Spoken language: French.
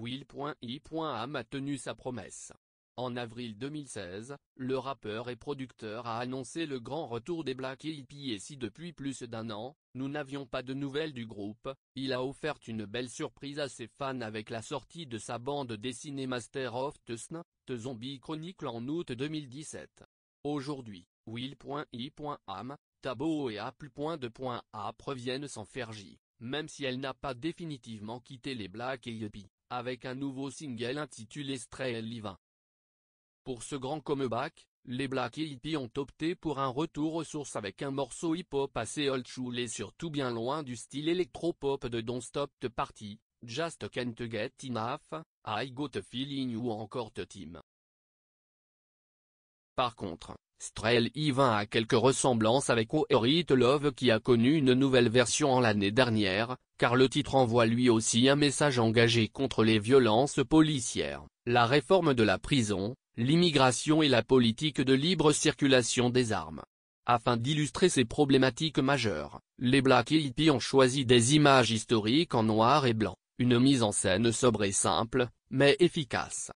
Will.i.am a tenu sa promesse. En avril 2016, le rappeur et producteur a annoncé le grand retour des Black Eyed et si depuis plus d'un an, nous n'avions pas de nouvelles du groupe, il a offert une belle surprise à ses fans avec la sortie de sa bande dessinée Master of the The Zombie Chronicle en août 2017. Aujourd'hui, Will.i.am, Taboo et Apple.de.app proviennent sans fergie même si elle n'a pas définitivement quitté les Black Eyed Peas, avec un nouveau single intitulé Stray Livin. Pour ce grand comeback, les Black Eyed Peas ont opté pour un retour aux sources avec un morceau hip-hop assez old school et surtout bien loin du style électropop de Don't Stop the Party, Just Can't Get Enough, I Got a Feeling ou encore The Team. Par contre, Strel I-20 a quelques ressemblances avec Oh Love qui a connu une nouvelle version en l'année dernière, car le titre envoie lui aussi un message engagé contre les violences policières, la réforme de la prison, l'immigration et la politique de libre circulation des armes. Afin d'illustrer ces problématiques majeures, les Black EP ont choisi des images historiques en noir et blanc, une mise en scène sobre et simple, mais efficace.